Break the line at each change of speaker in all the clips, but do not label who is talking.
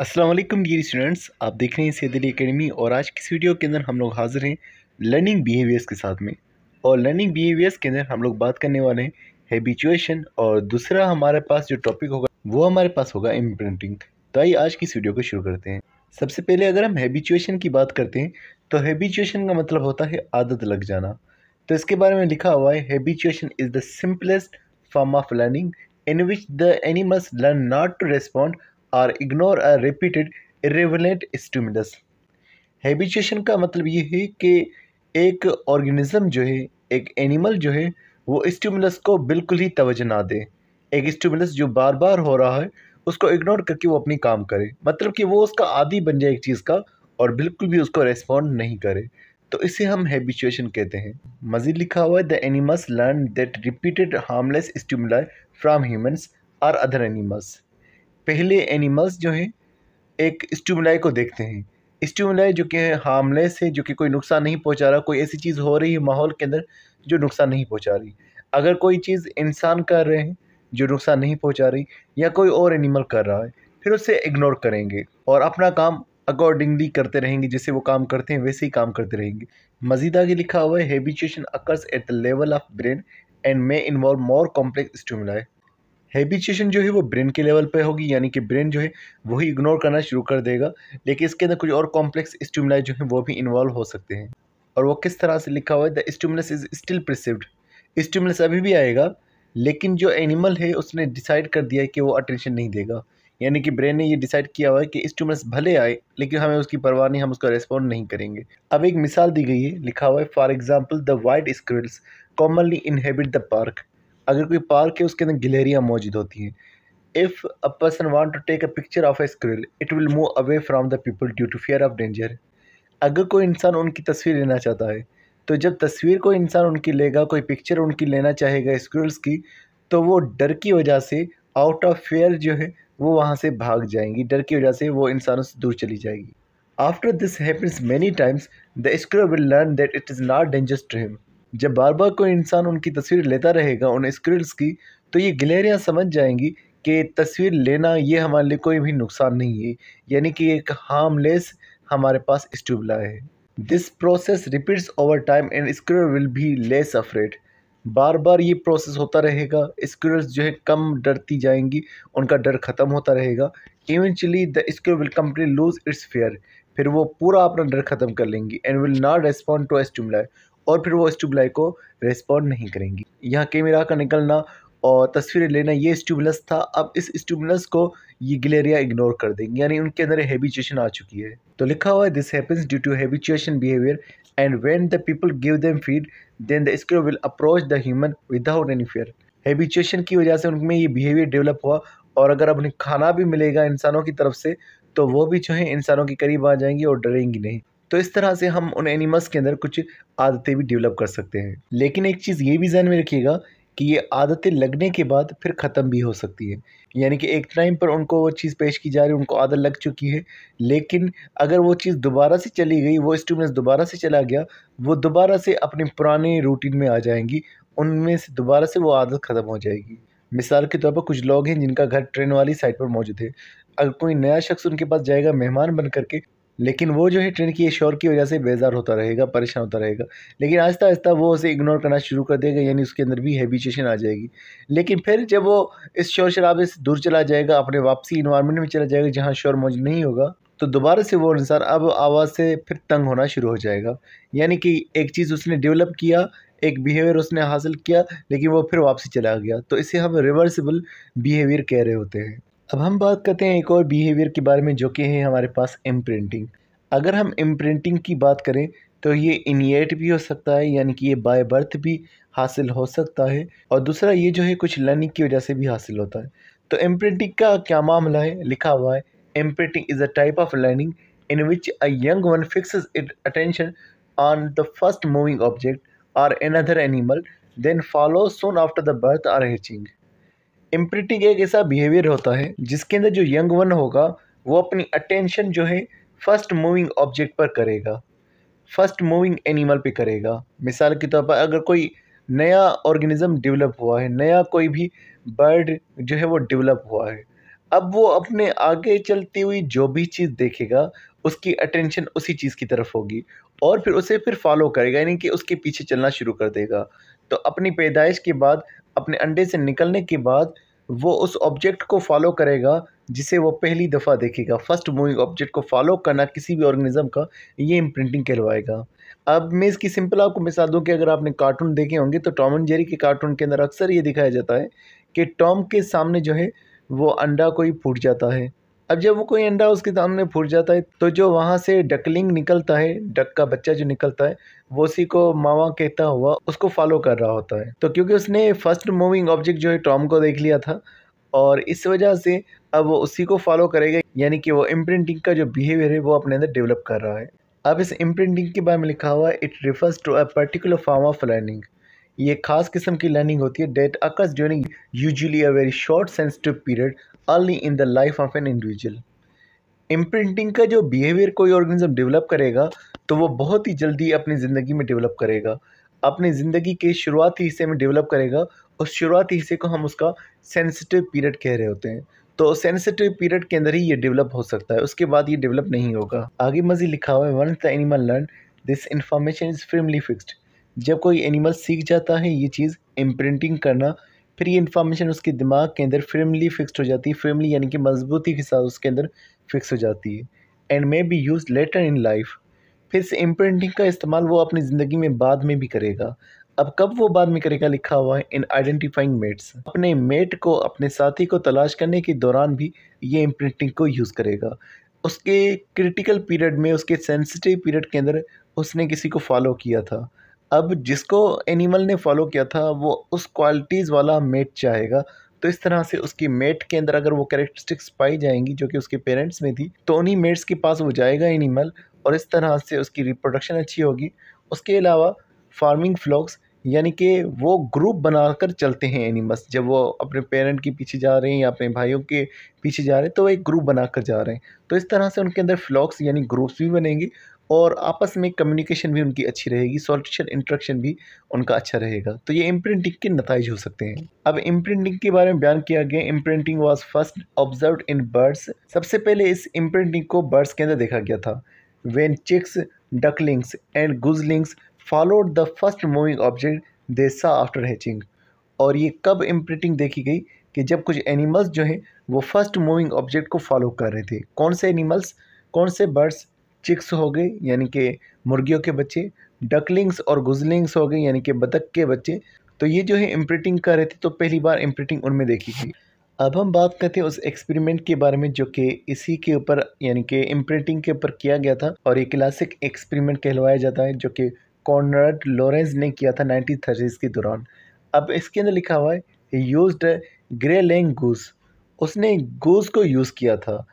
अस्सलाम वालेकुम dear students आप देख रहे हैं सैद अली अकेडमी और आज की वीडियो के अंदर हम लोग हाज़िर हैं लर्निंग बिहेवियर्स के साथ में और लर्निंग बिहेवियर्स के अंदर हम लोग बात करने वाले हैं हैबिचुएशन और दूसरा हमारे पास जो टॉपिक होगा वो हमारे पास होगा इम्प्रिंटिंग तो आइए आज की इस वीडियो को शुरू करते हैं सबसे पहले अगर हम हैबिचुएशन की बात करते हैं तो हैबिचुएशन का मतलब होता है आदत लग जाना तो इसके बारे में लिखा हुआ है habituation is the simplest form of learning in which the animals learn not to respond और ignore or repeated irrelevant stimulus habituation का मतलब ये है कि एक ऑर्गेनिज़म जो है एक एनिमल जो है वो स्टूमिलस को बिल्कुल ही तोज ना दे एक स्टूमिलस जो बार बार हो रहा है उसको इग्नोर करके वो अपनी काम करे मतलब कि वो उसका आदि बन जाए एक चीज़ का और बिल्कुल भी उसको रेस्पॉन्ड नहीं करे तो इसे हम हैबिचुएशन कहते हैं मजीद लिखा हुआ है the animals learn that repeated harmless stimuli from humans or other animals पहले एनिमल्स जो हैं एक स्टूमलाई को देखते हैं स्टूमलाई जो कि हार्मलेस है जो कि कोई नुकसान नहीं पहुंचा रहा कोई ऐसी चीज़ हो रही है माहौल के अंदर जो नुकसान नहीं पहुंचा रही अगर कोई चीज़ इंसान कर रहे हैं जो नुकसान नहीं पहुंचा रही या कोई और एनिमल कर रहा है फिर उससे इग्नोर करेंगे और अपना काम अकॉर्डिंगली करते रहेंगे जैसे वो काम करते हैं वैसे ही काम करते रहेंगे मजीद आगे लिखा हुआ है habituation occurs at the level of brain and may involve more complex stimuli habituation जो है वो ब्रेन के लेवल पे होगी यानी कि ब्रेन जो है वही इग्नोर करना शुरू कर देगा लेकिन इसके अंदर कुछ और कॉम्प्लेक्स स्टूमलाइज जो है वो भी इन्वॉल्व हो सकते हैं और वो किस तरह से लिखा हुआ है the stimulus is still perceived stimulus अभी भी आएगा लेकिन जो एनिमल है उसने डिसाइड कर दिया है कि वो अटेंशन नहीं देगा यानी कि ब्रेन ने ये डिसाइड किया हुआ है कि स्टूमलस भले आए लेकिन हमें उसकी परवाह नहीं हम उसका रेस्पॉन्ड नहीं करेंगे अब एक मिसाल दी गई है लिखा हुआ है for example the white squirrels commonly inhabit the park अगर कोई पार्क है उसके अंदर गिलेरियाँ मौजूद होती हैं if a person want to take a picture of a squirrel it will move away from the people due to fear of danger अगर कोई इंसान उनकी तस्वीर लेना चाहता है तो जब तस्वीर कोई इंसान उनकी लेगा कोई पिक्चर उनकी लेना चाहेगा स्क्रिल्स की तो वो डर की वजह से आउट ऑफ फेयर जो है वो वहाँ से भाग जाएंगी डर की वजह से वो इंसानों से दूर चली जाएगी after this happens many times the squirrel will learn that it is not dangerous to him जब बार बार कोई इंसान उनकी तस्वीर लेता रहेगा उन स्क्रिल्स की तो ये गिलेरियाँ समझ जाएंगी कि तस्वीर लेना ये हमारे लिए कोई भी नुकसान नहीं है यानी कि एक हार्मलेस हमारे पास स्टूबला है this process repeats over time and squirrel will be less afraid बार बार ये प्रोसेस होता रहेगा स्क्रिल्स जो है कम डरती जाएंगी उनका डर ख़त्म होता रहेगा eventually the squirrel will complete lose its fear फिर वो पूरा अपना डर ख़त्म कर लेंगी and will not respond to stimuli और फिर वो ट्यूबलाइट को रिस्पॉन्ड नहीं करेंगी यहाँ कैमरा का निकलना और तस्वीरें लेना ये स्ट्यूबलस था अब इस स्ट्यूबलस को ये गिलेरिया इग्नोर कर देंगे यानी उनके अंदर हैबिचुएशन आ चुकी है तो लिखा हुआ है this happens due to habituation behaviour and when the people give them feed then the squirrel will approach the human without any fear habituation की वजह से उनमें ये बिहेवियर डेवलप हुआ और अगर अब उन्हें खाना भी मिलेगा इंसानों की तरफ से तो वो भी जो है इंसानों के करीब आ जाएंगी और डरेंगी नहीं तो इस तरह से हम उन एनिमल्स के अंदर कुछ आदतें भी डेवलप कर सकते हैं लेकिन एक चीज़ ये भी जहन में रखिएगा कि ये आदतें लगने के बाद फिर ख़त्म भी हो सकती है यानी कि एक टाइम पर उनको वो चीज़ पेश की जा रही है उनको आदत लग चुकी है लेकिन अगर वो चीज़ दोबारा से चली गई वो स्टूडेंट्स दोबारा से चला गया वो दोबारा से अपने पुराने रूटीन में आ जाएंगी उनमें से दोबारा से वो आदत ख़त्म हो जाएगी मिसाल के तौर पर कुछ लोग हैं जिनका घर ट्रेन वाली साइड पर मौजूद है अगर कोई नया शख्स उनके पास जाएगा मेहमान बन करके लेकिन वो जो है ट्रेन की शोर की वजह से बेजार होता रहेगा परेशान होता रहेगा लेकिन आहिस्ता आहिस्ता वो उसे इग्नोर करना शुरू कर देगा यानी उसके अंदर भी हैबिटेशन आ जाएगी लेकिन फिर जब वो इस शोर शराबे से दूर चला जाएगा अपने वापसी इन्वायरमेंट में चला जाएगा जहाँ शोर मौजूद नहीं होगा तो दोबारा से वो इंसान अब आवाज़ से फिर तंग होना शुरू हो जाएगा यानी कि एक चीज़ उसने डेवलप किया एक बिहेवियर उसने हासिल किया लेकिन वो फिर वापसी चला गया तो इसे हम रिवर्सिबल बिहेवियर कह रहे होते हैं अब हम बात करते हैं एक और बिहेवियर के बारे में जो कि है हमारे पास इम्प्रिंटिंग अगर हम इम्प्रिंटिंग की बात करें तो ये इनिएट भी हो सकता है यानी कि ये बाय बर्थ भी हासिल हो सकता है और दूसरा ये जो है कुछ लर्निंग की वजह से भी हासिल होता है तो इम्प्रिंटिंग का क्या मामला है लिखा हुआ है imprinting is a type of learning in which a young one fix it attention on the first moving object और other animal then follow soon after the birth or hatching imprinting एक ऐसा बिहेवियर होता है जिसके अंदर जो young one होगा वो अपनी अटेंशन जो है फर्स्ट मूविंग ऑब्जेक्ट पर करेगा फर्स्ट मूविंग एनिमल पे करेगा मिसाल के तौर पर अगर कोई नया ऑर्गेनिज़म डेवलप हुआ है नया कोई भी बर्ड जो है वो डेवलप हुआ है अब वो अपने आगे चलती हुई जो भी चीज़ देखेगा उसकी अटेंशन उसी चीज़ की तरफ होगी और फिर उसे फिर फॉलो करेगा यानी कि उसके पीछे चलना शुरू कर देगा तो अपनी पैदाइश के बाद अपने अंडे से निकलने के बाद वो उस ऑब्जेक्ट को फॉलो करेगा जिसे वो पहली दफ़ा देखेगा फर्स्ट मूविंग ऑब्जेक्ट को फॉलो करना किसी भी ऑर्गेनिज्म का ये इम्प्रिंटिंग कहलवाएगा अब मैं इसकी सिंपल आपको मिसाल दूँ कि अगर आपने कार्टून देखे होंगे तो टॉम एंड जेरी के कार्टून के अंदर अक्सर ये दिखाया जाता है कि टॉम के सामने जो है वो अंडा कोई फूट जाता है अब जब वो कोई अंडा उसके सामने फूट जाता है तो जो वहाँ से डकलिंग निकलता है डक का बच्चा जो निकलता है वो उसी को मावा कहता हुआ उसको फॉलो कर रहा होता है तो क्योंकि उसने फर्स्ट मूविंग ऑब्जेक्ट जो है टॉम को देख लिया था और इस वजह से अब वो उसी को फॉलो करेगा यानी कि वो इम्प्रिंटिंग का जो बिहेवियर है वो अपने अंदर डेवलप कर रहा है अब इस इम्प्रिंटिंग के बारे में लिखा हुआ है it refers to a particular form of learning ये खास किस्म की लर्निंग होती है that occurs during usually a very short sensitive period early in the life of an individual imprinting का जो बिहेवियर कोई ऑर्गेनिज्म डेवलप करेगा तो वो बहुत ही जल्दी अपनी ज़िंदगी में डेवलप करेगा अपनी ज़िंदगी के शुरुआती हिस्से में डेवलप करेगा उस शुरुआती हिस्से को हम उसका सेंसिटिव पीरियड कह रहे होते हैं तो सेंसिटिव पीरियड के अंदर ही ये डेवलप हो सकता है उसके बाद ये डेवलप नहीं होगा आगे मज़ीद लिखा हुआ है once the animal learn this information is firmly fixed जब कोई एनिमल सीख जाता है ये चीज़ इम्प्रिंटिंग करना फिर ये इन्फॉर्मेशन उसके दिमाग के अंदर फ्रेमली फिक्सड हो जाती है फ्रेमली यानी कि मजबूती के साथ उसके अंदर फिक्स हो जाती है and may be use later in life फिर से इम्प्रिंटिंग का इस्तेमाल वो अपनी ज़िंदगी में बाद में भी करेगा अब कब वो बाद में करेगा लिखा हुआ है इन आइडेंटिफाइंग मेट्स अपने मेट को अपने साथी को तलाश करने के दौरान भी ये इम्प्रिंटिंग को यूज़ करेगा उसके क्रिटिकल पीरियड में उसके सेंसिटिव पीरियड के अंदर उसने किसी को फॉलो किया था अब जिसको एनिमल ने फॉलो किया था वो उस क्वालिटीज़ वाला मेट चाहेगा तो इस तरह से उसकी मेट के अंदर अगर वो कैरेक्टरिस्टिक्स पाई जाएंगी जो कि उसके पेरेंट्स में थी तो उन्हीं मेट्स के पास वो जाएगा एनिमल और इस तरह से उसकी रिप्रोडक्शन अच्छी होगी उसके अलावा फार्मिंग फ्लॉक्स यानी कि वो ग्रुप बनाकर चलते हैं एनिमल्स जब वो अपने पेरेंट के पीछे जा रहे हैं या अपने भाइयों के पीछे जा रहे हैं तो वो एक ग्रुप बनाकर जा रहे हैं तो इस तरह से उनके अंदर फ्लॉक्स यानी ग्रुप्स भी बनेंगे और आपस में कम्युनिकेशन भी उनकी अच्छी रहेगी सोशल इंट्रेक्शन भी उनका अच्छा रहेगा तो ये इम्प्रिंटिंग के नतज हो सकते हैं अब इम्प्रिंटिंग के बारे में बयान किया गया imprinting was first observe in birds सबसे पहले इस इम्प्रिंटिंग को बर्ड्स के अंदर देखा गया था when chicks ducklings and goslings followed the first moving object देसा आफ्टर हैचिंग और ये कब इम्प्रिटिंग देखी गई कि जब कुछ एनिमल्स जो हैं वो फर्स्ट मूविंग ऑब्जेक्ट को फॉलो कर रहे थे कौन से एनिमल्स कौन से बर्ड्स चिक्स हो गए यानी कि मुर्गियों के बच्चे डकलिंग्स और गुजलिंग्स हो गए यानी कि बतख के बच्चे तो ये जो है इम्प्रिटिंग कर रहे थे तो पहली बार इम्प्रिटिंग उनमें देखी गई अब हम बात करते हैं उस एक्सपेरिमेंट के बारे में जो कि इसी के ऊपर यानी कि इम्प्रिंटिंग के ऊपर किया गया था और ये क्लासिक एक्सपेरिमेंट कहलवाया जाता है जो कि कॉनराड लॉरेंस ने किया था नाइनटीन थर्टीज़ के दौरान अब इसके अंदर लिखा हुआ है यूज ग्रे लेंग गूस उसने गूस को यूज़ किया था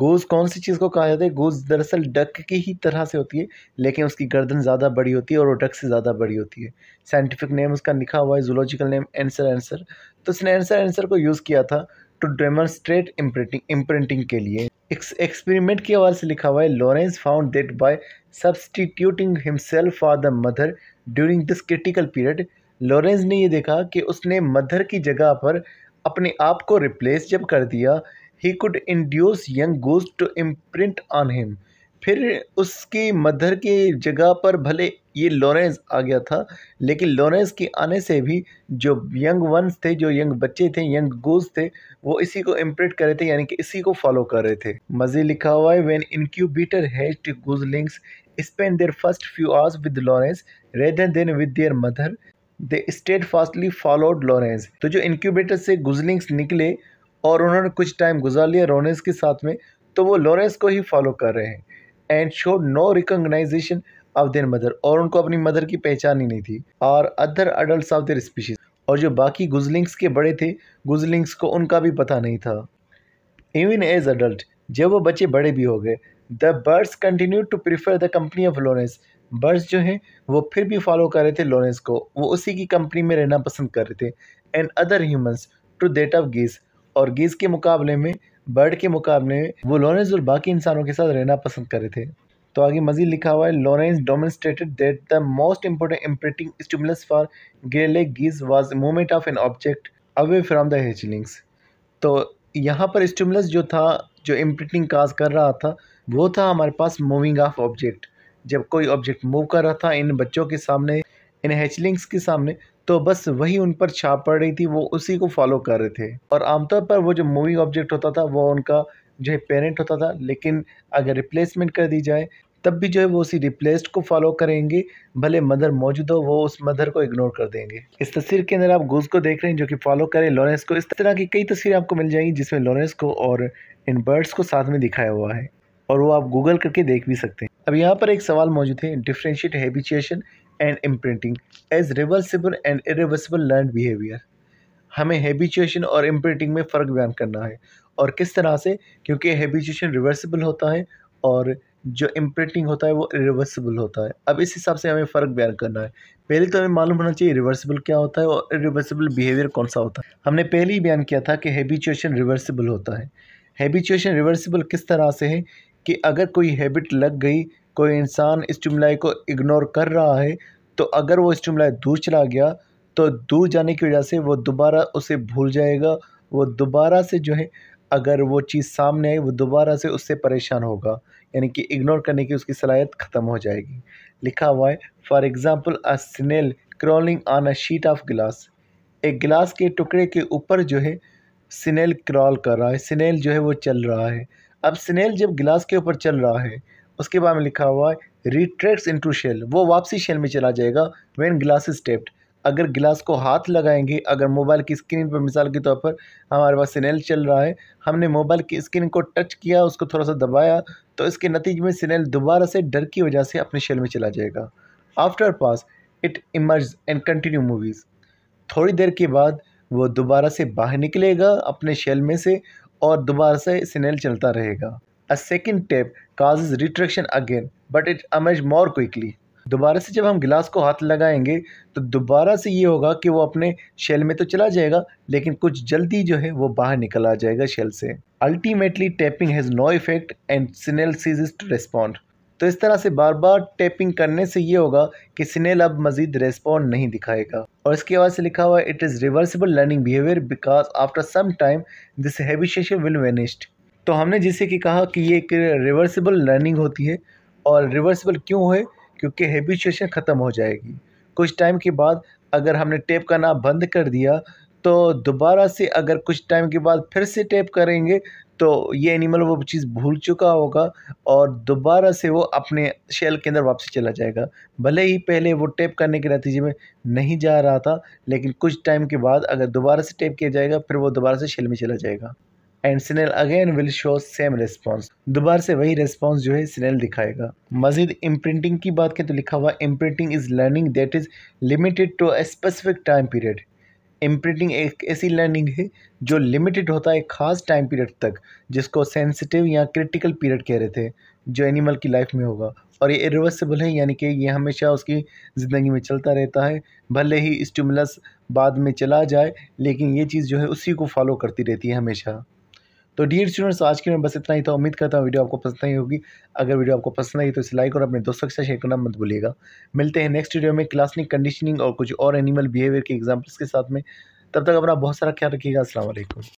गोज कौन सी चीज़ को कहा जाता है गोज दरअसल डक की ही तरह से होती है लेकिन उसकी गर्दन ज़्यादा बड़ी होती है और वो डक से ज़्यादा बड़ी होती है साइंटिफिक नेम उसका लिखा हुआ है जूलॉजिकल नेम एंसर एंसर तो उसने एंसर एंसर को यूज़ किया था टू डेमोस्ट्रेट इम्प्रिंटिंग इम्प्रिंटिंग के लिए एक्सपेरिमेंट के हवाले से लिखा हुआ है Lorenz found that by substituting himself for the mother during this critical period Lorenz ने ये देखा कि उसने मदर की जगह पर अपने आप को रिप्लेस जब कर दिया he could induce young geese to imprint on him फिर उसकी मदर की जगह पर भले ये लॉरेंस आ गया था लेकिन लॉरेंस के आने से भी जो यंग वंस थे जो यंग बच्चे थे यंग गोज थे वो इसी को इम्प्रेट कर रहे थे यानी कि इसी को फॉलो कर रहे थे मज़े लिखा हुआ है when incubator hatchlings spend their first few hours with Lorenz rather than with their mother they steadfastly followed Lorenz तो जो इनक्यूबेटर से गुजलिंग्स निकले और उन्होंने कुछ टाइम गुजार लिया लॉरेंस के साथ में तो वो लॉरेंस को ही फॉलो कर रहे हैं and show no recognition of their mother और उनको अपनी मदर की पहचान ही नहीं थी और other adult of their species और जो बाकी गुजलिंग्स के बड़े थे गुजलिंग्स को उनका भी पता नहीं था इवन एज अडल्ट जब वो बच्चे बड़े भी हो गए the birds continue to prefer the company of Lorenz birds जो हैं वो फिर भी फॉलो कर रहे थे लोरेंस को वो उसी की कंपनी में रहना पसंद कर रहे थे and other humans to that of geese और गीज के मुकाबले में बर्ड के मुकाबले वो लॉरेंस और बाकी इंसानों के साथ रहना पसंद करे थे तो आगे मजीद लिखा हुआ है Lorenz demonstrated that the most important imprinting stimulus for greylag geese was movement of an object away from the hatchlings तो यहाँ पर स्टिमुलस जो था जो इम्प्रिटिंग काज कर रहा था वो था हमारे पास मूविंग ऑफ ऑब्जेक्ट जब कोई ऑब्जेक्ट मूव कर रहा था इन बच्चों के सामने इन हेचलिंग्स के सामने तो बस वही उन पर छाप पड़ रही थी वो उसी को फॉलो कर रहे थे और आमतौर पर वो जो मूविंग ऑब्जेक्ट होता था वो उनका जो है पेरेंट होता था लेकिन अगर रिप्लेसमेंट कर दी जाए तब भी जो है वो उसी रिप्लेस्ड को फॉलो करेंगे भले मदर मौजूद हो वो उस मदर को इग्नोर कर देंगे इस तस्वीर के अंदर आप गोज को देख रहे हैं जो कि फॉलो करें लॉरेंस को इस तरह की कई तस्वीरें आपको मिल जाएंगी जिसमें लॉरेंस को और इन बर्ड्स को साथ में दिखाया हुआ है और वो आप गूगल करके देख भी सकते हैं अब यहाँ पर एक सवाल मौजूद है differentiate habituation and imprinting as reversible and irreversible learn behaviour हमें हैबिचुएशन और इम्प्रिंटिंग में फ़र्क बयान करना है और किस तरह से क्योंकि हैबिचुएशन रिवर्सिबल होता है और जो इम्प्रिंटिंग होता है वो रिवर्सिबल होता है अब इस हिसाब से हमें फ़र्क बयान करना है पहले तो हमें मालूम होना चाहिए रिवर्सिबल क्या होता है और रिवर्सिबल बिहेवियर कौन सा होता है हमने पहले ही बयान किया था कि हैबिचुएशन रिवर्सिबल होता है हैबिचुएशन रिवर्सिबल किस तरह से है कि अगर कोई हैबिट लग गई कोई इंसान इस जुमलाई को इग्नोर कर रहा है तो अगर वो इस दूर चला गया तो दूर जाने की वजह से वो दोबारा उसे भूल जाएगा वो दोबारा से जो है अगर वो चीज़ सामने आई वो दोबारा से उससे परेशान होगा यानी कि इग्नोर करने की उसकी सलाहियत ख़त्म हो जाएगी लिखा हुआ है for example a snail crawling on a sheet of glass एक गिलास के टुकड़े के ऊपर जो है स्नेल क्रॉल कर रहा है स्नेल जो है वो चल रहा है अब स्नेल जब गिलास के ऊपर चल रहा है उसके बाद में लिखा हुआ है रिट्रेक्ट्स इंटू शेल वो वापसी शेल में चला जाएगा वेन ग्लास इज टेप्ड अगर गिलास को हाथ लगाएंगे अगर मोबाइल की स्क्रीन पर मिसाल के तौर पर हमारे पास सिनेल चल रहा है हमने मोबाइल की स्क्रीन को टच किया उसको थोड़ा सा दबाया तो इसके नतीजे में सिनेल दोबारा से डर की वजह से अपने शेल में चला जाएगा after pause it emerge and continue moving थोड़ी देर के बाद वो दोबारा से बाहर निकलेगा अपने शेल में से और दोबारा से सिनेल चलता रहेगा a second cause its retraction again but it emerges more quickly दोबारा से जब हम गिलास को हाथ लगाएंगे तो दोबारा से ये होगा कि वो अपने शेल में तो चला जाएगा लेकिन कुछ जल्दी जो है वो बाहर निकल आ जाएगा शेल से ultimately tapping has no effect and snail ceases to respond तो इस तरह से बार बार टैपिंग करने से ये होगा कि सिनेल अब मजीद रेस्पॉन्ड नहीं दिखाएगा और इसके बाद से लिखा हुआ it is reversible learning behaviour because after some time this habituation will vanish तो हमने जैसे कि कहा कि ये एक रिवर्सिबल लर्निंग होती है और रिवर्सिबल क्यों है क्योंकि हैबिचुएशन ख़त्म हो जाएगी कुछ टाइम के बाद अगर हमने टेप का नाम बंद कर दिया तो दोबारा से अगर कुछ टाइम के बाद फिर से टेप करेंगे तो ये एनिमल वो चीज़ भूल चुका होगा और दोबारा से वो अपने शेल के अंदर वापस चला जाएगा भले ही पहले वो टेप करने के नतीजे में नहीं जा रहा था लेकिन कुछ टाइम के बाद अगर दोबारा से टेप किया जाएगा फिर वो दोबारा से शेल में चला जाएगा and snail again will show same response दोबारा से वही रिस्पॉन्स जो है सिनेल दिखाएगा मजीद इम्प्रिंटिंग की बात करें तो लिखा हुआ imprinting is learning that is limited to a specific time period imprinting एक ऐसी लर्निंग है जो लिमिटेड होता है खास टाइम पीरियड तक जिसको सेंसिटिव या क्रिटिकल पीरियड कह रहे थे जो एनिमल की लाइफ में होगा और ये इरिवर्सिबल है यानी कि ये हमेशा उसकी ज़िंदगी में चलता रहता है भले ही स्टिमुलस बाद में चला जाए लेकिन ये चीज़ जो है उसी को फॉलो करती रहती है हमेशा तो डियर स्टूडेंट्स आज के लिए बस इतना ही था उम्मीद करता हूँ वीडियो आपको पसंद नहीं होगी अगर वीडियो आपको पसंद आई तो इसे लाइक और अपने दोस्तों के साथ शेयर करना मत भूलिएगा मिलते हैं नेक्स्ट वीडियो में क्लासनिक कंडीशनिंग और कुछ और एनिमल बिहेवियर के एग्जाम्पल्स के साथ में तब तक अपना बहुत सारा ख्याल रखिएगा असल